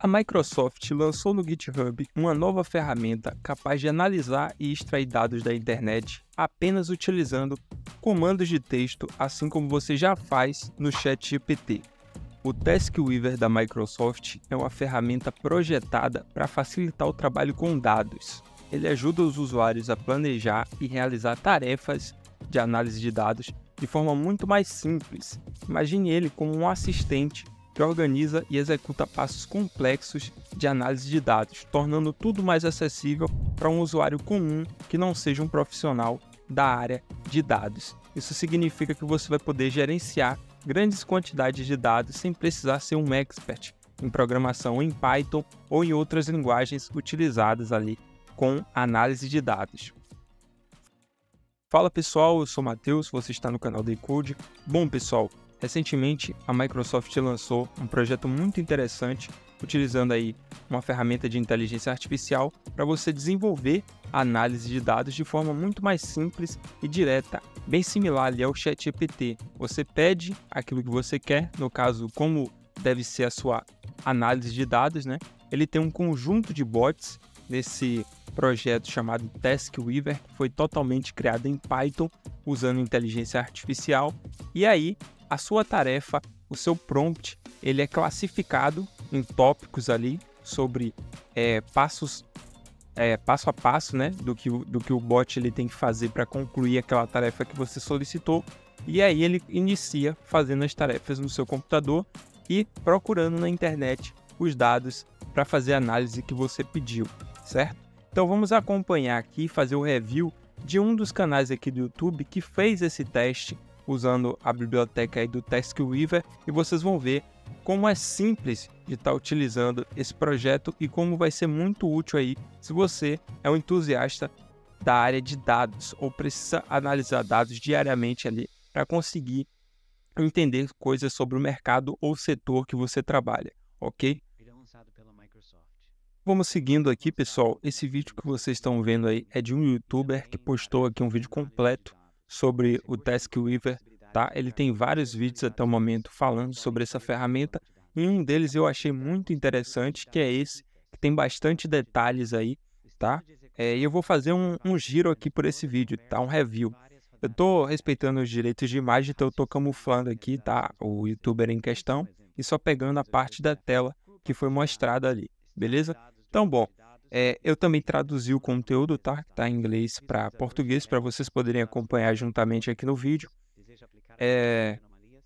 A Microsoft lançou no GitHub uma nova ferramenta capaz de analisar e extrair dados da internet apenas utilizando comandos de texto, assim como você já faz no ChatGPT. O Task Weaver da Microsoft é uma ferramenta projetada para facilitar o trabalho com dados. Ele ajuda os usuários a planejar e realizar tarefas de análise de dados de forma muito mais simples. Imagine ele como um assistente que organiza e executa passos complexos de análise de dados, tornando tudo mais acessível para um usuário comum que não seja um profissional da área de dados. Isso significa que você vai poder gerenciar grandes quantidades de dados sem precisar ser um expert em programação em Python ou em outras linguagens utilizadas ali com análise de dados. Fala pessoal, eu sou Matheus, você está no canal Decode. Bom pessoal, Recentemente, a Microsoft lançou um projeto muito interessante utilizando aí uma ferramenta de inteligência artificial para você desenvolver a análise de dados de forma muito mais simples e direta, bem similar ali ao ChatGPT. Você pede aquilo que você quer, no caso como deve ser a sua análise de dados, né? Ele tem um conjunto de bots nesse projeto chamado Task Weaver, que foi totalmente criado em Python usando inteligência artificial. E aí a sua tarefa, o seu prompt, ele é classificado em tópicos ali sobre é, passos é, passo a passo, né, do que, o, do que o bot ele tem que fazer para concluir aquela tarefa que você solicitou. E aí ele inicia fazendo as tarefas no seu computador e procurando na internet os dados para fazer a análise que você pediu, certo? Então vamos acompanhar aqui, fazer o review de um dos canais aqui do YouTube que fez esse teste usando a biblioteca do TaskWeaver e vocês vão ver como é simples de estar tá utilizando esse projeto e como vai ser muito útil aí se você é um entusiasta da área de dados ou precisa analisar dados diariamente ali para conseguir entender coisas sobre o mercado ou setor que você trabalha, ok? Vamos seguindo aqui, pessoal. Esse vídeo que vocês estão vendo aí é de um youtuber que postou aqui um vídeo completo sobre o Task Weaver, tá? Ele tem vários vídeos até o momento falando sobre essa ferramenta e um deles eu achei muito interessante, que é esse, que tem bastante detalhes aí, tá? É, e é, eu vou fazer um, um, giro aqui por esse vídeo, tá? Um review. Eu tô respeitando os direitos de imagem, então eu tô camuflando aqui, tá? O youtuber em questão e só pegando a parte da tela que foi mostrada ali, beleza? Então, bom, é, eu também traduzi o conteúdo, tá? Tá em inglês para português, para vocês poderem acompanhar juntamente aqui no vídeo. É,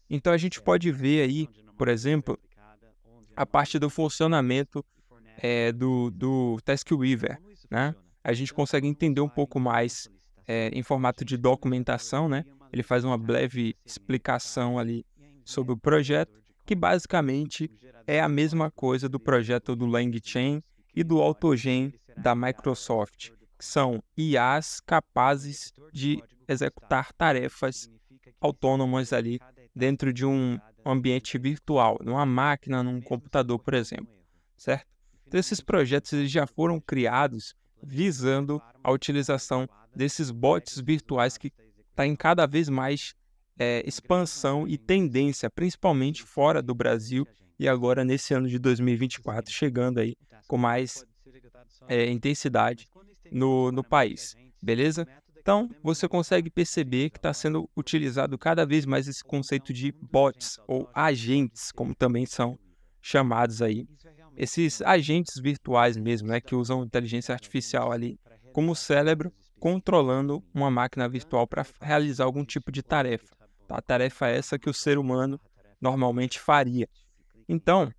então a gente pode ver aí, por exemplo, a parte do funcionamento é, do, do Weaver, né? A gente consegue entender um pouco mais é, em formato de documentação, né? Ele faz uma breve explicação ali sobre o projeto, que basicamente é a mesma coisa do projeto do LangChain, e do AutoGen da Microsoft, que são IAs capazes de executar tarefas autônomas ali dentro de um ambiente virtual, numa máquina, num computador, por exemplo, certo? Então, esses projetos eles já foram criados visando a utilização desses bots virtuais que está em cada vez mais é, expansão e tendência, principalmente fora do Brasil e agora nesse ano de 2024, chegando aí com mais é, intensidade no, no país, beleza? É então, você consegue perceber que está sendo utilizado cada vez mais esse então, conceito é de bots ou agentes, como também são chamados aí. É Esses agentes virtuais mesmo, né, que usam inteligência artificial ali como cérebro, controlando uma então, máquina virtual para realizar algum tipo de tarefa. A tarefa é essa que o ser então, humano normalmente faria. Então,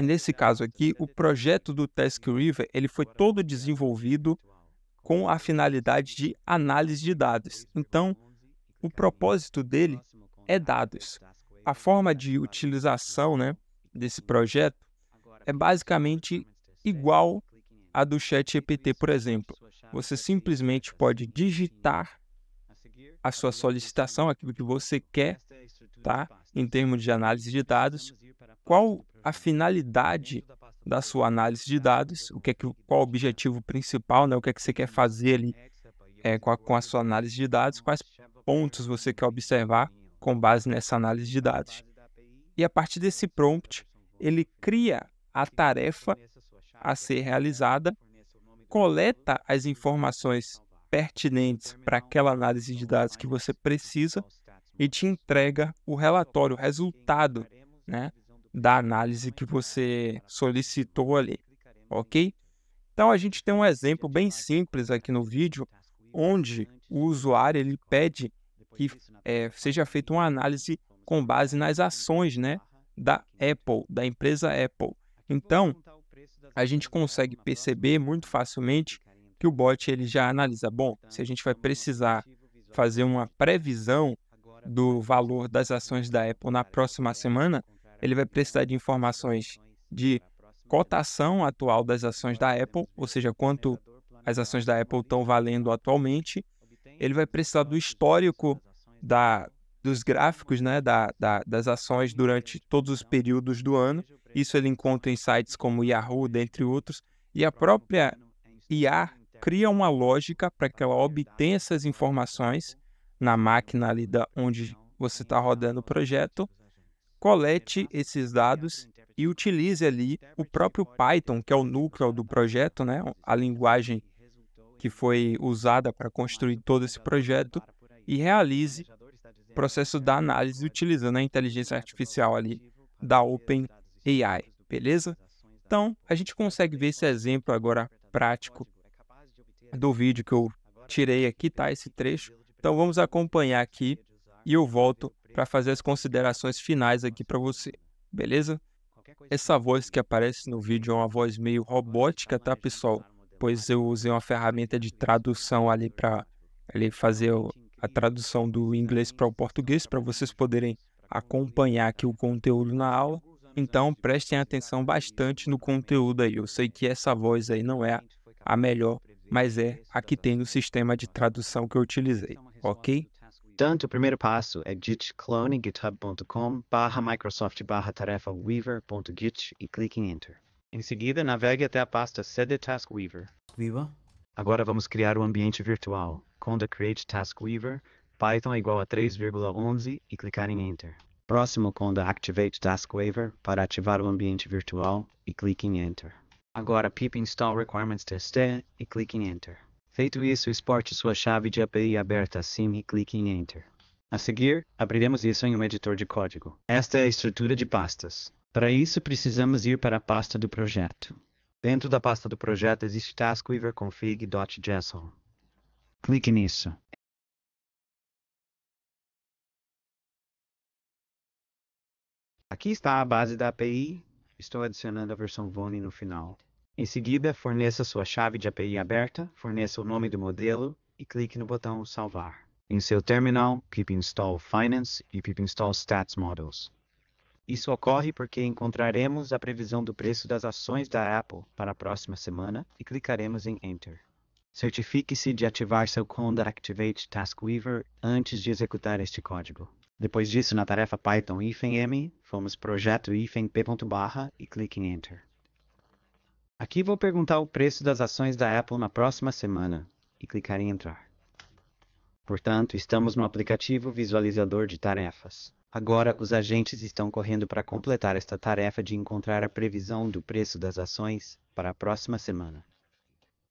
Nesse caso aqui, o projeto do Task River ele foi todo desenvolvido com a finalidade de análise de dados. Então, o propósito dele é dados. A forma de utilização né, desse projeto é basicamente igual à do ChatGPT, por exemplo. Você simplesmente pode digitar a sua solicitação, aquilo que você quer, tá? Em termos de análise de dados, qual a finalidade da sua análise de dados, o que é que, qual o objetivo principal, né? o que é que você quer fazer ali é, com, a, com a sua análise de dados, quais pontos você quer observar com base nessa análise de dados. E a partir desse prompt, ele cria a tarefa a ser realizada, coleta as informações pertinentes para aquela análise de dados que você precisa e te entrega o relatório, o resultado, né? da análise que você solicitou ali, ok? Então a gente tem um exemplo bem simples aqui no vídeo, onde o usuário ele pede que é, seja feita uma análise com base nas ações, né, da Apple, da empresa Apple. Então a gente consegue perceber muito facilmente que o bot ele já analisa, bom, se a gente vai precisar fazer uma previsão do valor das ações da Apple na próxima semana, ele vai precisar de informações de cotação atual das ações da Apple, ou seja, quanto as ações da Apple estão valendo atualmente. Ele vai precisar do histórico da, dos gráficos né, da, da, das ações durante todos os períodos do ano. Isso ele encontra em sites como Yahoo, dentre outros. E a própria IA cria uma lógica para que ela obtenha essas informações na máquina ali da onde você está rodando o projeto colete esses dados e utilize ali o próprio Python, que é o núcleo do projeto, né? a linguagem que foi usada para construir todo esse projeto, e realize o processo da análise utilizando a inteligência artificial ali da OpenAI, beleza? Então, a gente consegue ver esse exemplo agora prático do vídeo que eu tirei aqui, tá? Esse trecho. Então, vamos acompanhar aqui e eu volto para fazer as considerações finais aqui para você, beleza? Essa voz que aparece no vídeo é uma voz meio robótica, tá, pessoal? Pois eu usei uma ferramenta de tradução ali para fazer a tradução do inglês para o português, para vocês poderem acompanhar aqui o conteúdo na aula. Então, prestem atenção bastante no conteúdo aí. Eu sei que essa voz aí não é a melhor, mas é a que tem no sistema de tradução que eu utilizei, ok? Portanto, o primeiro passo é git clone github.com barra microsoft barra tarefa weaver.git e clique em enter. Em seguida, navegue até a pasta CD Task Weaver. Viva! Agora vamos criar o um ambiente virtual. Conda create task weaver, Python é igual a 3,11 e clicar em enter. Próximo conda activate task weaver para ativar o ambiente virtual e clique em enter. Agora pip install requirements test e clique em enter. Feito isso, exporte sua chave de API aberta assim e clique em Enter. A seguir, abriremos isso em um editor de código. Esta é a estrutura de pastas. Para isso, precisamos ir para a pasta do projeto. Dentro da pasta do projeto existe taskweaverconfig.json. Clique nisso. Aqui está a base da API. Estou adicionando a versão Vone no final. Em seguida, forneça sua chave de API aberta, forneça o nome do modelo e clique no botão Salvar. Em seu terminal, pip install Finance e pip install Stats Models. Isso ocorre porque encontraremos a previsão do preço das ações da Apple para a próxima semana e clicaremos em Enter. Certifique-se de ativar seu Conda Activate Task Weaver antes de executar este código. Depois disso, na tarefa Python-m, fomos projeto-p.barra e clique em Enter. Aqui vou perguntar o preço das ações da Apple na próxima semana e clicar em entrar. Portanto, estamos no aplicativo visualizador de tarefas. Agora, os agentes estão correndo para completar esta tarefa de encontrar a previsão do preço das ações para a próxima semana.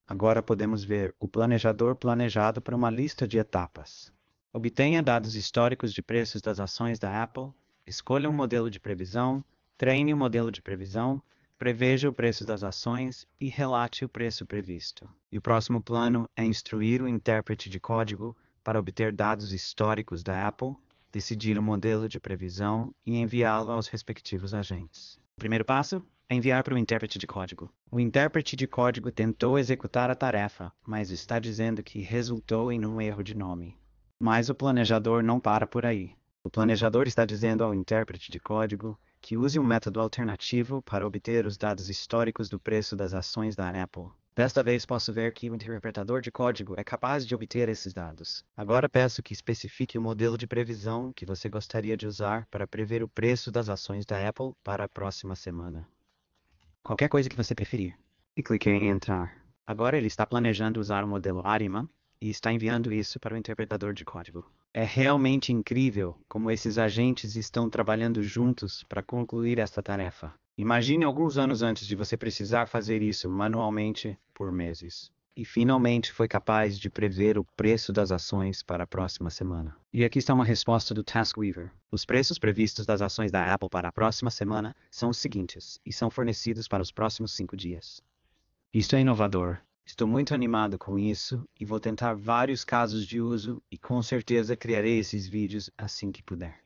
Agora podemos ver o planejador planejado para uma lista de etapas. Obtenha dados históricos de preços das ações da Apple, escolha um modelo de previsão, treine o um modelo de previsão, preveja o preço das ações e relate o preço previsto. E o próximo plano é instruir o intérprete de código para obter dados históricos da Apple, decidir o modelo de previsão e enviá-lo aos respectivos agentes. O primeiro passo é enviar para o intérprete de código. O intérprete de código tentou executar a tarefa, mas está dizendo que resultou em um erro de nome. Mas o planejador não para por aí. O planejador está dizendo ao intérprete de código que use um método alternativo para obter os dados históricos do preço das ações da Apple. Desta vez posso ver que o interpretador de código é capaz de obter esses dados. Agora peço que especifique o modelo de previsão que você gostaria de usar para prever o preço das ações da Apple para a próxima semana. Qualquer coisa que você preferir. E clique em entrar. Agora ele está planejando usar o modelo ARIMA e está enviando isso para o interpretador de código. É realmente incrível como esses agentes estão trabalhando juntos para concluir esta tarefa. Imagine alguns anos antes de você precisar fazer isso manualmente por meses. E finalmente foi capaz de prever o preço das ações para a próxima semana. E aqui está uma resposta do Taskweaver. Os preços previstos das ações da Apple para a próxima semana são os seguintes e são fornecidos para os próximos cinco dias. Isto é inovador, Estou muito animado com isso e vou tentar vários casos de uso e com certeza criarei esses vídeos assim que puder.